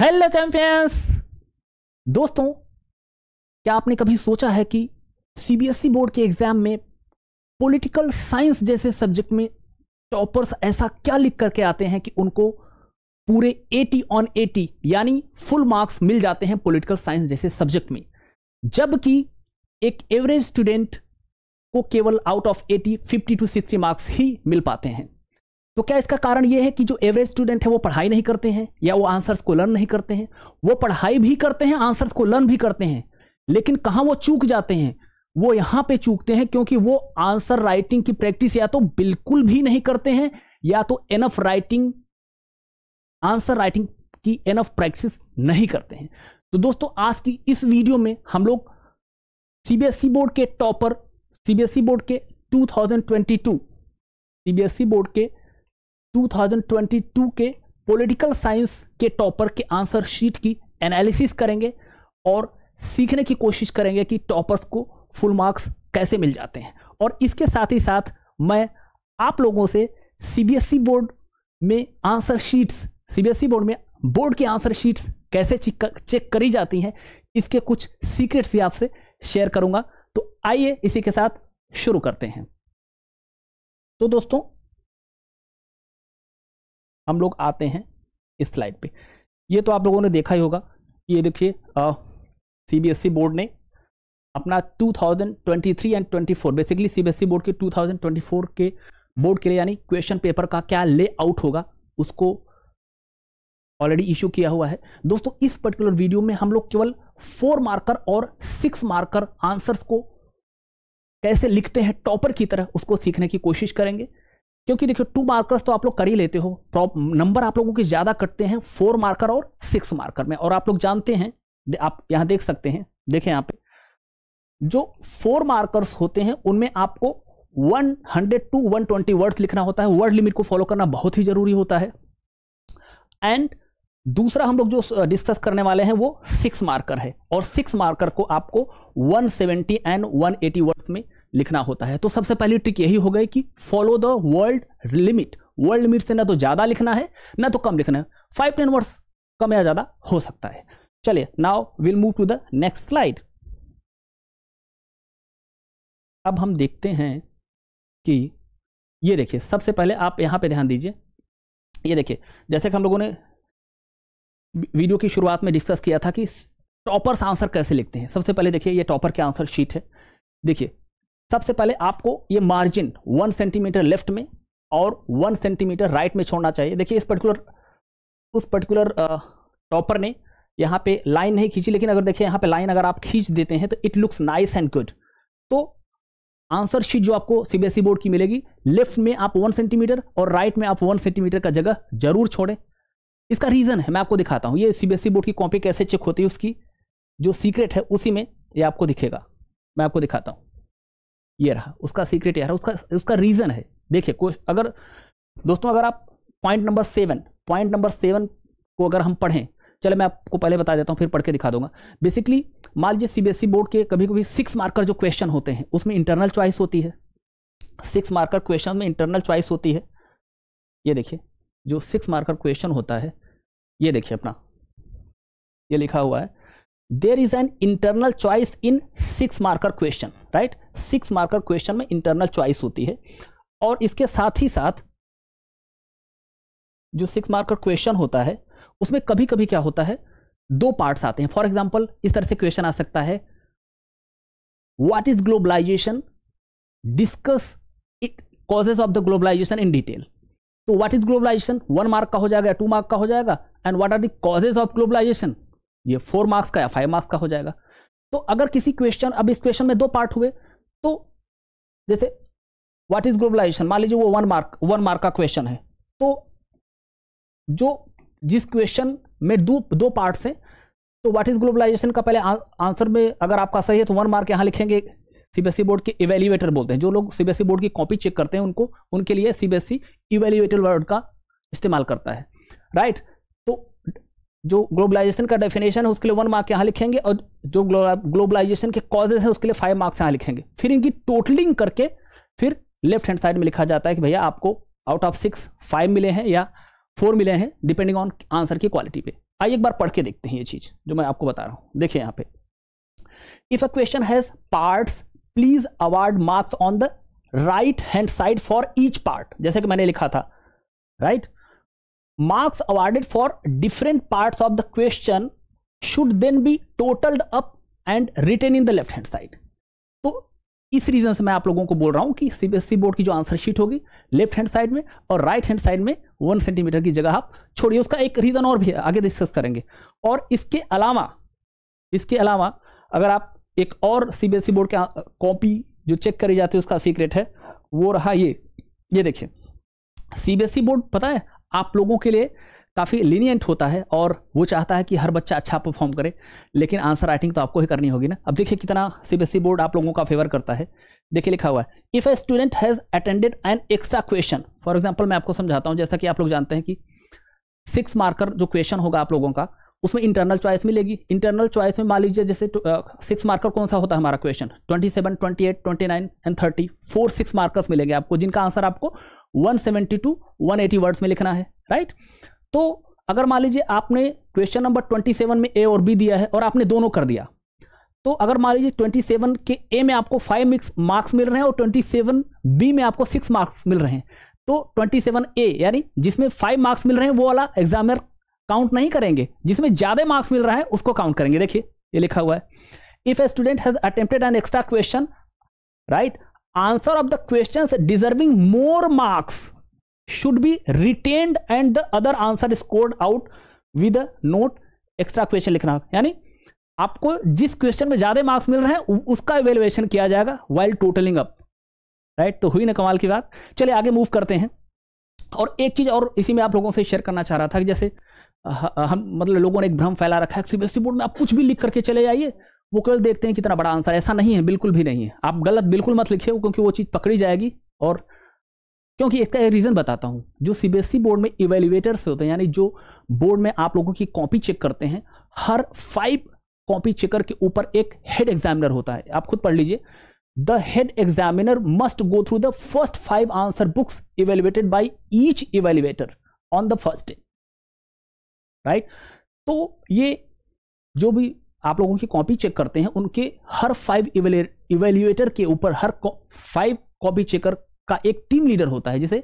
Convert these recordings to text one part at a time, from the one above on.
Hello champions दोस्तों क्या आपने कभी सोचा है कि सीबीएसई e बोर्ड के एग्जाम में पॉलिटिकल साइंस जैसे सब्जेक्ट में टॉपर्स ऐसा क्या लिख करके आते हैं कि उनको पूरे 80 ऑन 80 यानी फुल मार्क्स मिल जाते हैं पॉलिटिकल साइंस जैसे सब्जेक्ट में जबकि एक एवरेज स्टूडेंट को केवल आउट ऑफ 80 50 टू 60 मार्क्स ही मिल पाते हैं तो क्या इसका कारण यह है कि जो एवरेज स्टूडेंट है वो पढ़ाई नहीं करते हैं या वो आंसर्स को लर्न नहीं करते हैं वो पढ़ाई भी करते हैं आंसर्स को लर्न भी करते हैं लेकिन कहाँ वो चूक जाते हैं वो यहाँ पे चूकते हैं क्योंकि वो आंसर राइटिंग की प्रैक्टिस या तो बिल्कुल भी नहीं करते हैं या तो एनफ राइटिंग आंसर राइटिंग की एनफ प्रैक्टिस नहीं करते हैं तो दोस्तों आज की इस वीडियो में हम लोग सीबीएसई बोर्ड e के टॉपर सीबीएसई बोर्ड के 2022 सीबीएसई बोर्ड के 2022 के पॉलिटिकल साइंस के टॉपर के आंसर शीट की एनालिसिस करेंगे और सीखने की कोशिश करेंगे कि टॉपर्स को फुल मार्क्स कैसे मिल जाते हैं और इसके साथ ही साथ मैं आप लोगों से सीबीएसई बोर्ड e में आंसर शीट्स सीबीएसई बोर्ड में बोर्ड की आंसर शीट्स कैसे चेक करी जाती हैं इसके कुछ सीक्रेट्स भी आपसे शेयर करूंगा तो आइए इसी के साथ शुरू करते हैं तो दोस्तों हम लोग आते हैं इस स्लाइड पे ये तो आप लोगों ने देखा ही होगा ये देखिए सीबीएसई बोर्ड e ने अपना 2023 एंड 24 बेसिकली सीबीएसई बोर्ड के 2024 के बोर्ड के लिए यानी क्वेश्चन पेपर का क्या लेआउट होगा उसको ऑलरेडी इश्यू किया हुआ है दोस्तों इस पर्टिकुलर वीडियो में हम लोग केवल फोर मार्कर और सिक्स मार्कर आंसर्स को कैसे लिखते हैं टॉपर की तरह उसको सीखने की कोशिश करेंगे क्योंकि देखियो टू मार्कर्स तो आप लोग कर ही लेते हो नंबर आप लोगों के ज़्यादा कटते हैं फोर मार्कर और सिक्स मार्कर में और आप लोग जानते हैं आप यहां देख सकते हैं देखें यहां पे जो फोर मार्कर्स होते हैं उनमें आपको 100 टू 120 वर्ड्स लिखना होता है वर्ड लिमिट को फॉलो करना बहुत ही ज़रूरी होता है एंड दूसरा हम लोग जो डिस्कस करने वाले हैं वो सिक्स मार्कर है और सिक्स मार्कर को आपको 170 एंड 180 वर्ड्स में लिखना होता है तो सबसे पहली ट्रिक यही हो गई कि follow the word limit word limit से ना तो ज़्यादा लिखना है ना तो कम लिखना है फाइव टेन वर्ड्स कम या ज़्यादा हो सकता है चलिए now will move to the next slide अब हम देखते हैं कि ये देखिए सबसे पहले आप यहां पे ध्यान दीजिए ये देखिए जैसे कि हम लोगों ने वीडियो की शुरुआत में डिस्कस किया था कि टॉपर्स आंसर कैसे लिखते हैं सबसे पहले देखिए ये टॉपर के आंसर शीट है देखिए सबसे पहले आपको ये मार्जिन वन सेंटीमीटर लेफ्ट में और वन सेंटीमीटर राइट में छोड़ना चाहिए देखिए इस पर्टिकुलर उस पर्टिकुलर टॉपर ने यहाँ पे लाइन नहीं खींची लेकिन अगर देखिए यहाँ पे लाइन अगर आप खींच देते हैं तो it looks nice and good तो आंसर शीट जो आपको सीबीएसई बोर्ड e की मिलेगी लेफ्ट में आप वन सेंटीमीटर और राइट में आप वन सेंटीमीटर का जगह जरूर छोड़ें इसका रीज़न है मैं आपको दिखाता हूँ ये सीबीएसई बोर्ड e की कॉपी कैसे चेक होती है उसकी जो सीक्रेट है उसी में ये आपको दिखेगा मैं आपको दिखाता हूँ ये रहा उसका सीक्रेट यह रहा उसका उसका रीज़न है देखिए अगर दोस्तों अगर आप point number seven point number seven को अगर हम पढ़ें चले मैं आपको पहले बता देता हूँ फिर पढ़ के दिखा दूंगा बेसिकली मान लीजिए सीबीएसई बोर्ड e के कभी कभी सिक्स मार्कर जो क्वेश्चन होते हैं उसमें इंटरनल चॉइस होती है सिक्स मार्कर क्वेश्चन में इंटरनल चॉइस होती है ये देखिए जो सिक्स मार्कर क्वेश्चन होता है ये देखिए अपना ये लिखा हुआ है there is an internal choice in six marker question right six marker question में इंटरनल चॉइस होती है और इसके साथ ही साथ जो सिक्स मार्कर क्वेश्चन होता है उसमें कभी कभी क्या होता है दो पार्ट्स आते हैं फॉर एग्जाम्पल इस तरह से क्वेश्चन आ सकता है what is globalisation discuss causes of the globalisation in detail तो what is globalisation one mark का हो जाएगा टू मार्क का हो जाएगा and what are the causes of globalisation ये फोर मार्क्स का या फाइव मार्क्स का हो जाएगा तो अगर किसी क्वेश्चन अब इस क्वेश्चन में दो पार्ट हुए तो जैसे व्हाट इज ग्लोबलाइजेशन मान लीजिए वो वन मार्क वन मार्क का क्वेश्चन है तो जो जिस क्वेश्चन में दो दो पार्ट है तो व्हाट इज ग्लोबलाइजेशन का पहले आंसर में अगर आपका सही है तो वन मार्क यहां लिखेंगे सीबीएसई बोर्ड e के इवेल्यूएटर बोलते हैं जो लोग सीबीएसई बोर्ड e की कॉपी चेक करते हैं उनको उनके लिए सीबीएसई इवेल्यूएटर वर्ड का इस्तेमाल करता है राइट right? जो ग्लोबलाइजेशन का डेफिनेशन है उसके लिए वन मार्क यहाँ लिखेंगे और जो ग्लोबलाइजेशन के कॉजेज हैं उसके लिए फाइव मार्क्स यहाँ लिखेंगे फिर इनकी टोटलिंग करके फिर लेफ्ट हैंड साइड में लिखा जाता है कि भैया आपको आउट ऑफ सिक्स फाइव मिले हैं या फोर मिले हैं डिपेंडिंग ऑन आंसर की क्वालिटी पे आइए एक बार पढ़ के देखते हैं ये चीज़ जो मैं आपको बता रहा हूँ देखिए यहाँ पे if a question has parts please award marks on the right hand side for each part जैसे कि मैंने लिखा था right right? marks awarded for different parts of the question should then be totaled up and written in the left hand side तो इस reason से मैं आप लोगों को बोल रहा हूं कि सीबीएसई बोर्ड e की जो आंसर शीट होगी लेफ्ट हैंड साइड में और राइट हैंड साइड में वन सेंटीमीटर की जगह आप छोड़िए उसका एक रीजन और भी है आगे डिस्कस करेंगे और इसके अलावा इसके अलावा अगर आप एक और सीबीएसई बोर्ड e के कॉपी जो चेक करी जाती है उसका सीक्रेट है वो रहा ये ये देखिए सीबीएसई बोर्ड e पता है आप लोगों के लिए काफ़ी लीनियंट होता है और वो चाहता है कि हर बच्चा अच्छा परफॉर्म करे लेकिन आंसर राइटिंग तो आपको ही करनी होगी ना अब देखिए कितना सीबीएसई बोर्ड e आप लोगों का फेवर करता है देखिए लिखा हुआ है if a student has attended an extra question for example मैं आपको समझाता हूँ जैसा कि आप लोग जानते हैं कि सिक्स मार्कर जो क्वेश्चन होगा आप लोगों का उसमें इंटरनल चॉइस मिलेगी इंटरनल चॉइस में मान लीजिए जैसे सिक्स मार्कर कौन सा होता है हमारा question twenty seven twenty eight twenty nine and thirty four six markers मिलेंगे आपको जिनका आंसर आपको 170 टू 180 वर्ड्स में लिखना है राइट तो अगर मान लीजिए आपने क्वेश्चन नंबर 27 में ए और बी दिया है और आपने दोनों कर दिया तो अगर मान लीजिए 27 के ए में आपको फाइव मिक्स मार्क्स मिल रहे हैं और 27 बी में आपको सिक्स मार्क्स मिल रहे हैं तो 27 ए यानी जिसमें फाइव मार्क्स मिल रहे हैं वो वाला एग्जामिनर काउंट नहीं करेंगे जिसमें ज़्यादा मार्क्स मिल रहा है उसको काउंट करेंगे देखिए ये लिखा हुआ है if a student has attempted an extra question right answer of the question deserving more marks should be retained and the other answer scored out with note extra question लिखना यानी आपको जिस क्वेश्चन में ज्यादा मार्क्स मिल रहे हैं उसका evaluation किया जाएगा वाइल टोटलिंग अप राइट तो हुई ना कमाल की बात चलिए आगे मूव करते हैं और एक चीज़ और इसी में आप लोगों से शेयर करना चाह रहा था कि जैसे हम मतलब लोगों ने एक भ्रम फैला रखा है सीबीएसई बोर्ड में आप कुछ भी लिख करके चले जाइए वो केवल देखते हैं कितना बड़ा आंसर ऐसा नहीं है बिल्कुल भी नहीं है आप गलत बिल्कुल मत लिखिए क्योंकि वो चीज़ पकड़ी जाएगी और क्योंकि इसका एक रीज़न बताता हूँ जो सीबीएसई e बोर्ड में इवेल्यूएटर्स होते हैं यानी जो बोर्ड में आप लोगों की कॉपी चेक करते हैं हर फाइव कॉपी चेकर के ऊपर एक हेड एग्जामिनर होता है आप खुद पढ़ लीजिए the head examiner must go through the first five answer books evaluated by each evaluator on the first day right तो ये जो भी आप लोगों की कॉपी चेक करते हैं उनके हर फाइव इवेल्युएटर के ऊपर हर फाइव कॉपी चेकर का एक टीम लीडर होता है जिसे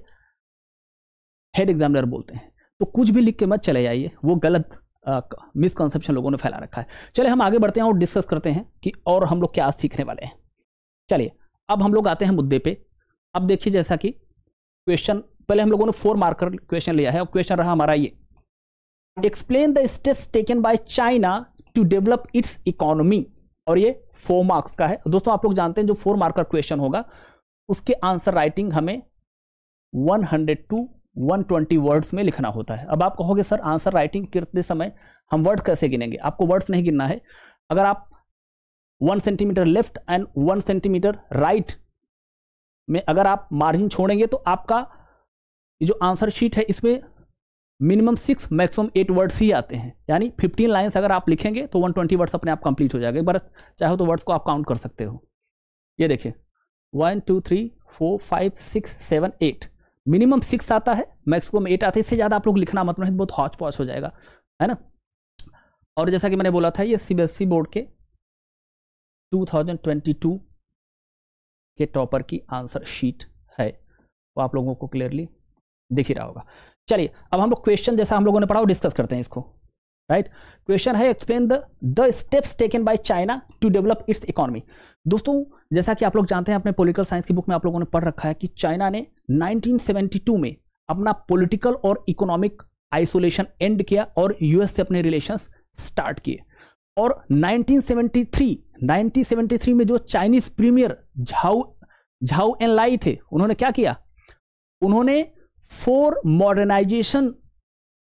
हेड एग्जामिनर बोलते हैं तो कुछ भी लिख के मत चले जाइए वो गलत मिसकंसेप्शन लोगों ने फैला रखा है चले हम आगे बढ़ते हैं और डिस्कस करते हैं कि और हम लोग क्या सीखने वाले हैं चलिए अब हम लोग आते हैं मुद्दे पे अब देखिए जैसा कि क्वेश्चन पहले हम लोगों ने फोर मार्कर क्वेश्चन लिया है अब क्वेश्चन रहा हमारा ये explain the steps taken by China to develop its economy और ये फोर मार्क्स का है दोस्तों आप लोग जानते हैं जो फोर मार्क का क्वेश्चन होगा उसके आंसर राइटिंग हमें 100 टू 120 वर्ड्स में लिखना होता है अब आप कहोगे सर आंसर राइटिंग करते समय हम वर्ड्स कैसे गिनेंगे आपको वर्ड्स नहीं गिनना है अगर आप one centimetre left and one centimetre right में अगर आप मार्जिन छोड़ेंगे तो आपका जो आंसर शीट है इसमें minimum six maximum eight words ही आते हैं यानी फिफ्टीन लाइन्स अगर आप लिखेंगे तो वन ट्वेंटी वर्ड्स अपने आप कंप्लीट हो जाएगा बस चाहे तो वर्ड्स को आप काउंट कर सकते हो ये देखिए one two three four five six seven eight minimum six आता है मैक्सिमम एट आता है इससे ज़्यादा आप लोग लिखना मत नहीं बहुत हॉच पॉच हो जाएगा है ना और जैसा कि मैंने बोला था ये सी e बोर्ड के टू के टॉपर की आंसर शीट है तो आप लोगों को क्लियरली दिख ही रहा होगा चलिए अब हम लोग क्वेश्चन जैसा हम लोगों ने पढ़ा डिस्कस करते हैं इसको राइट क्वेश्चन है explain the the steps taken by China to develop its economy दोस्तों जैसा कि आप लोग जानते हैं अपने पॉलिटिकल साइंस की बुक में आप लोगों ने पढ़ रखा है कि चाइना ने 1972 में अपना पॉलिटिकल और इकोनॉमिक आइसोलेशन एंड किया और यूएस से अपने रिलेशंस स्टार्ट किए और 1973 1973 में जो Chinese premier Zhou Zhou Enlai थे उन्होंने क्या किया उन्होंने फोर मॉडर्नाइजेशन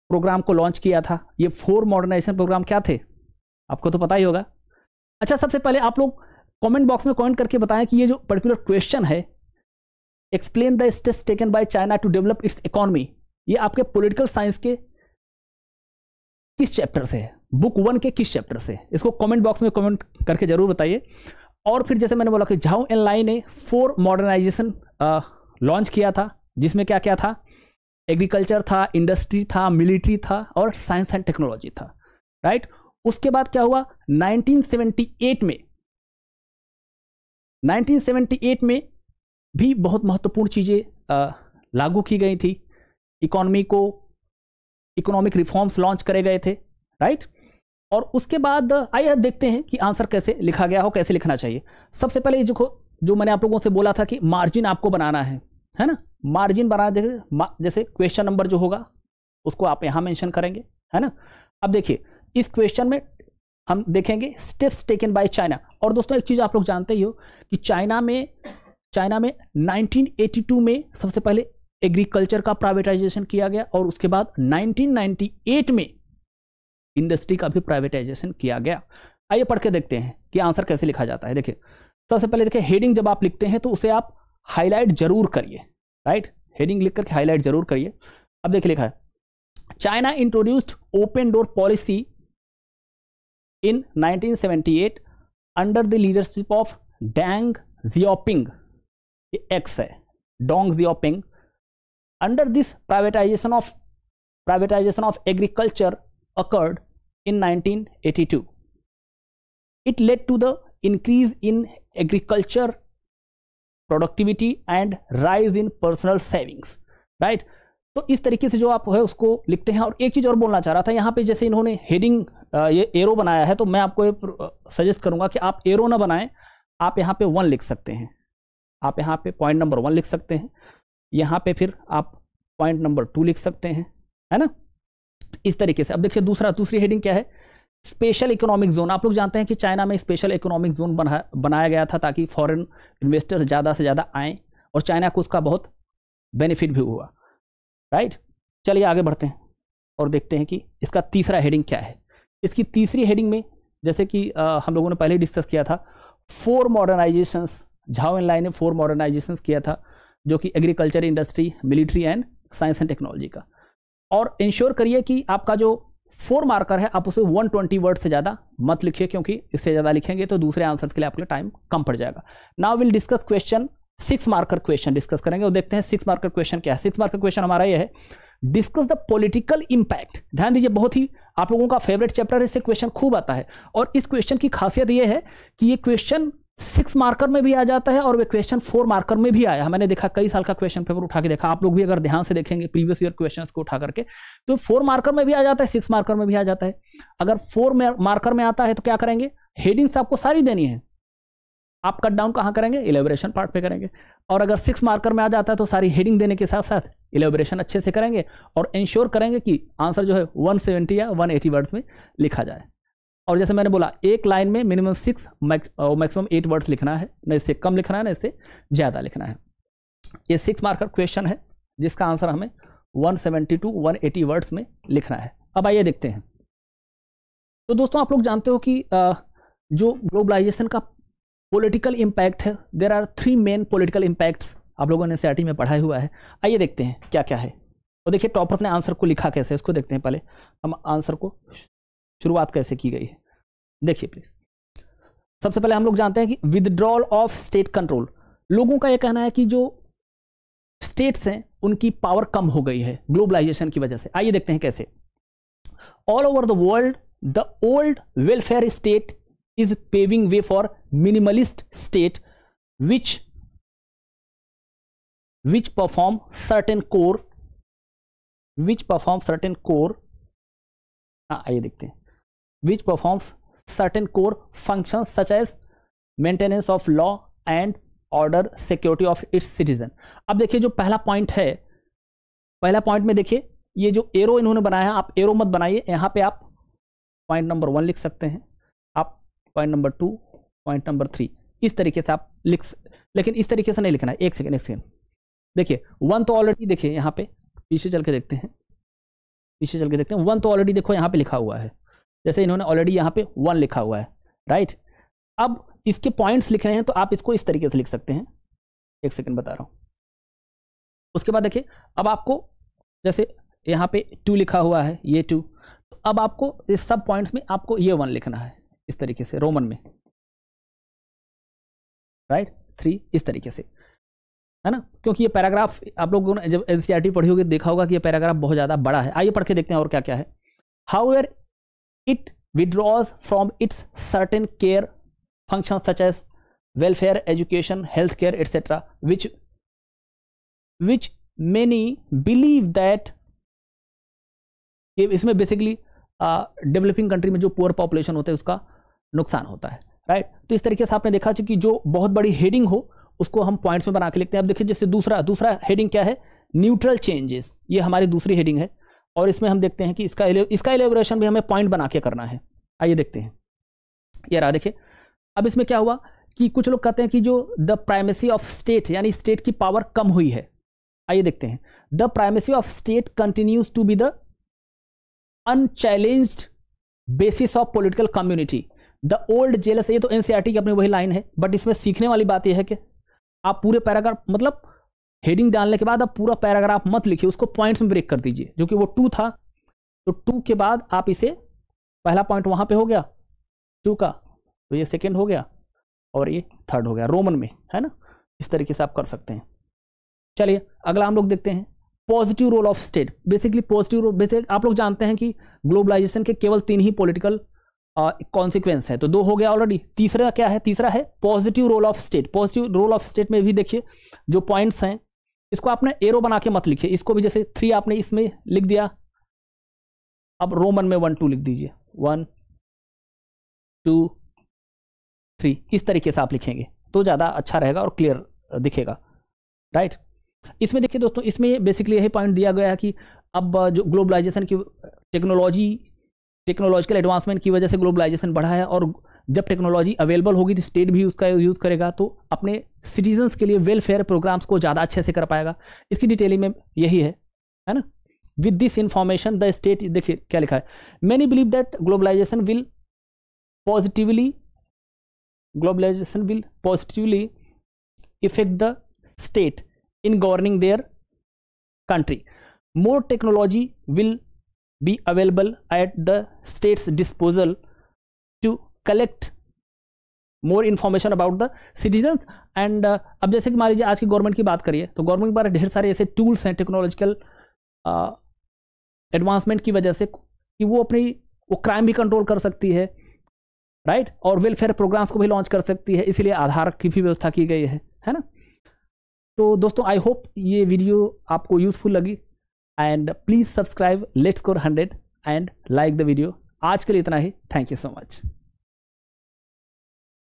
प्रोग्राम को लॉन्च किया था ये फोर मॉडर्नाइजेशन प्रोग्राम क्या थे आपको तो पता ही होगा अच्छा सबसे पहले आप लोग कमेंट बॉक्स में कमेंट करके बताएं कि ये जो पर्टिकुलर क्वेश्चन है explain the steps taken by China to develop its economy ये आपके पॉलिटिकल साइंस के किस चैप्टर से है बुक वन के किस चैप्टर से इसको कमेंट बॉक्स में कमेंट करके जरूर बताइए और फिर जैसे मैंने बोला कि झाओ एन लाई ने फोर मॉडर्नाइजेशन लॉन्च किया था जिसमें क्या क्या था एग्रीकल्चर था इंडस्ट्री था मिलिट्री था और साइंस एंड टेक्नोलॉजी था राइट उसके बाद क्या हुआ 1978 में 1978 में भी बहुत महत्वपूर्ण चीज़ें लागू की गई थी इकोनॉमी को इकोनॉमिक रिफॉर्म्स लॉन्च करे गए थे राइट और उसके बाद आइए देखते हैं कि आंसर कैसे लिखा गया हो कैसे लिखना चाहिए सबसे पहले जो जो मैंने आप लोगों से बोला था कि मार्जिन आपको बनाना है है ना मार्जिन बनाने देखिए जैसे क्वेश्चन नंबर जो होगा उसको आप यहाँ मेंशन करेंगे है ना अब देखिए इस क्वेश्चन में हम देखेंगे स्टेप्स टेकन बाय चाइना और दोस्तों एक चीज़ आप लोग जानते ही हो कि चाइना में चाइना में 1982 में सबसे पहले एग्रीकल्चर का प्राइवेटाइजेशन किया गया और उसके बाद 1998 में इंडस्ट्री का भी प्राइवेटाइजेशन किया गया आइए पढ़ के देखते हैं कि आंसर कैसे लिखा जाता है देखिए सबसे पहले देखिए हेडिंग जब आप लिखते हैं तो उसे आप हाईलाइट जरूर करिए राइट हेडिंग लिख करके हाईलाइट जरूर करिए अब देखिए लिखा है China introduced open door policy in 1978 under the leadership of Deng Xiaoping एक्स है Deng Xiaoping under this privatisation of privatisation of agriculture occurred in 1982. It led to the increase in agriculture productivity and rise in personal savings right तो इस तरीके से जो आप है उसको लिखते हैं और एक चीज़ और बोलना चाह रहा था यहाँ पे जैसे इन्होंने हेडिंग ये एरो बनाया है तो मैं आपको सजेस्ट करूंगा कि आप एरो ना बनाएं आप यहाँ पे वन लिख सकते हैं आप यहाँ पे पॉइंट नंबर वन लिख सकते हैं यहाँ पे फिर आप पॉइंट नंबर टू लिख सकते हैं है ना इस तरीके से अब देखिए दूसरा दूसरी हेडिंग क्या है स्पेशल इकोनॉमिक जोन आप लोग जानते हैं कि चाइना में स्पेशल इकोनॉमिक जोन बना बनाया गया था ताकि फॉरेन इन्वेस्टर्स ज़्यादा से ज़्यादा आएँ और चाइना को उसका बहुत बेनिफिट भी हुआ राइट चलिए आगे बढ़ते हैं और देखते हैं कि इसका तीसरा हेडिंग क्या है इसकी तीसरी हेडिंग में जैसे कि आ, हम लोगों ने पहले डिस्कस किया था four modernisations Zhou Enlai ने फोर मॉडर्नाइजेशंस किया था जो कि agriculture industry military and science and technology का और इंश्योर करिए कि आपका जो फोर मार्कर है आप उसे 120 वर्ड से ज़्यादा मत लिखिए क्योंकि इससे ज़्यादा लिखेंगे तो दूसरे आंसर के लिए आपके टाइम कम पड़ जाएगा now will discuss question six marker question discuss करेंगे और देखते हैं सिक्स मार्कर क्वेश्चन क्या है सिक्स मार्कर क्वेश्चन हमारा यह है डिस्कस द पोलिटिकल इंपैक्ट ध्यान दीजिए बहुत ही आप लोगों का फेवरेट चैप्टर इससे क्वेश्चन खूब आता है और इस क्वेश्चन की खासियत यह है कि ये क्वेश्चन सिक्स मार्कर में भी आ जाता है और वे क्वेश्चन फोर मार्कर में भी आया मैंने देखा कई साल का क्वेश्चन पेपर उठा के देखा आप लोग भी अगर ध्यान से देखेंगे प्रीवियस ईयर क्वेश्चन को उठा करके तो फोर मार्कर में भी आ जाता है सिक्स मार्कर में भी आ जाता है अगर फोर मार्कर में आता है तो क्या करेंगे हेडिंग्स आपको सारी देनी है आप कट डाउन कहाँ करेंगे इलेबोरेशन पार्ट पे करेंगे और अगर सिक्स मार्कर में आ जाता है तो सारी हेडिंग देने के साथ साथ इलेबोरेशन अच्छे से करेंगे और इंश्योर करेंगे कि आंसर जो है 170 या 180 वर्ड्स में लिखा जाए और जैसे मैंने बोला एक लाइन में minimum six maximum eight words लिखना है न इससे कम लिखना है न इससे ज़्यादा लिखना है ये सिक्स मार्कर क्वेश्चन है जिसका आंसर हमें सेवेंटी टू एटी वर्ड्स में लिखना है अब आइए देखते हैं तो दोस्तों आप लोग जानते हो कि जो ग्लोबलाइजेशन का पोलिटिकल इम्पैक्ट है there are three main political impacts आप लोगों ने सी में पढ़ाया हुआ है आइए देखते हैं क्या क्या है तो देखिए टॉपर्स ने आंसर को लिखा कैसे इसको देखते हैं पहले हम आंसर को शुरुआत कैसे की गई है देखिए प्लीज सबसे पहले हम लोग जानते हैं कि विदड्रॉल ऑफ स्टेट कंट्रोल लोगों का यह कहना है कि जो स्टेट्स हैं उनकी पावर कम हो गई है ग्लोबलाइजेशन की वजह से आइए देखते हैं कैसे all over the world the old welfare state is paving way for minimalist state which which perform certain core which perform certain core आइए देखते हैं which performs certain core function such as maintenance of law and order security of its citizen अब देखिए जो पहला point है पहला point में देखिए ये जो एरो इन्होंने बनाया है आप एरो मत बनाइए यहाँ पे आप पॉइंट नंबर वन लिख सकते हैं आप point number two point number three इस तरीके से आप लिख लेकिन इस तरीके से नहीं लिखना है एक सेकेंड एक सेकेंड देखिए वन तो ऑलरेडी देखिए यहाँ पे पीछे चल के देखते हैं पीछे चल के देखते हैं वन तो ऑलरेडी देखो यहाँ पे लिखा हुआ है जैसे इन्होंने ऑलरेडी यहाँ पे वन लिखा हुआ है राइट अब इसके पॉइंट्स लिख रहे हैं तो आप इसको इस तरीके से लिख सकते हैं एक सेकंड बता रहा हूँ उसके बाद देखिए अब आपको जैसे यहाँ पे टू लिखा हुआ है ये टू तो अब आपको इस सब पॉइंट्स में आपको ये वन लिखना है इस तरीके से रोमन में राइट थ्री इस तरीके से है ना क्योंकि ये पैराग्राफ आप लोगों ने जब एन e पढ़ी होगी देखा होगा कि ये पैराग्राफ बहुत ज़्यादा बड़ा है आइए पढ़ के देखते हैं और क्या क्या है how air it from its certain care function such as welfare education health care etcetera which which many believe that इसमें बेसिकली डेवलपिंग कंट्री में जो पुअर पॉपुलेशन होता है उसका नुकसान होता है राइट right? तो इस तरीके से आपने देखा कि जो बहुत बड़ी हेडिंग हो उसको हम पॉइंट्स में बना के लिखते हैं अब देखिए जैसे दूसरा दूसरा हेडिंग क्या है न्यूट्रल चेंजेस ये हमारी दूसरी हेडिंग है और इसमें हम देखते हैं कि इसका इसका एलेबोरेशन भी हमें पॉइंट बना के करना है आइए देखते हैं ये रहा देखिए अब इसमें क्या हुआ कि कुछ लोग कहते हैं कि जो द प्राइमेसी ऑफ स्टेट यानी स्टेट की पावर कम हुई है आइए देखते हैं the primacy of state continues to be the unchallenged basis of political community the old jealous ये तो एनसीईआरटी e की अपनी वही लाइन है बट इसमें सीखने वाली बात यह है कि आप पूरे पैराग्राफ मतलब हेडिंग डालने के बाद आप पूरा पैराग्राफ मत लिखिए उसको पॉइंट्स में ब्रेक कर दीजिए जो कि वो टू था तो टू के बाद आप इसे पहला पॉइंट वहां पे हो गया टू का तो ये सेकेंड हो गया और ये थर्ड हो गया रोमन में है ना इस तरीके से आप कर सकते हैं चलिए अगला हम लोग देखते हैं positive role of state basically positive role basic आप लोग जानते हैं कि ग्लोबलाइजेशन के केवल तीन ही पोलिटिकल कॉन्सिक्वेंस है तो दो हो गया ऑलरेडी तीसरा क्या है तीसरा है positive role of state positive role of state में भी देखिए जो पॉइंट्स हैं इसको आपने एरो बना के मत लिखिए इसको भी जैसे थ्री आपने इसमें लिख दिया अब रोमन में वन टू लिख दीजिए वन टू थ्री इस तरीके से आप लिखेंगे तो ज़्यादा अच्छा रहेगा और क्लियर दिखेगा राइट इसमें देखिए दोस्तों इसमें बेसिकली यही पॉइंट दिया गया है कि अब जो ग्लोबलाइजेशन की टेक्नोलॉजी टेक्नोलॉजिकल एडवांसमेंट की वजह से ग्लोबलाइजेशन बढ़ा है और जब टेक्नोलॉजी अवेलेबल होगी तो स्टेट भी उसका यूज़ करेगा तो अपने सिटीजन्स के लिए वेलफेयर प्रोग्राम्स को ज़्यादा अच्छे से कर पाएगा इसकी डिटेलिंग में यही है है ना with this information the state देखिए क्या लिखा है many believe that globalisation will positively globalisation will positively affect the state in governing their country more technology will be available at the state's disposal to collect more information about the citizens and अब जैसे कि मान लीजिए आज की government की बात करिए तो गवर्नमेंट के पास ढेर सारे ऐसे टूल्स हैं टेक्नोलॉजिकल एडवांसमेंट uh, की वजह से कि वो अपनी वो क्राइम भी कंट्रोल कर सकती है राइट right? और वेलफेयर प्रोग्राम्स को भी लॉन्च कर सकती है इसीलिए आधार की भी व्यवस्था की गई है है ना तो दोस्तों आई होप ये वीडियो आपको यूज़फुल लगी and please subscribe let's score hundred and like the video आज के लिए इतना ही थैंक यू सो मच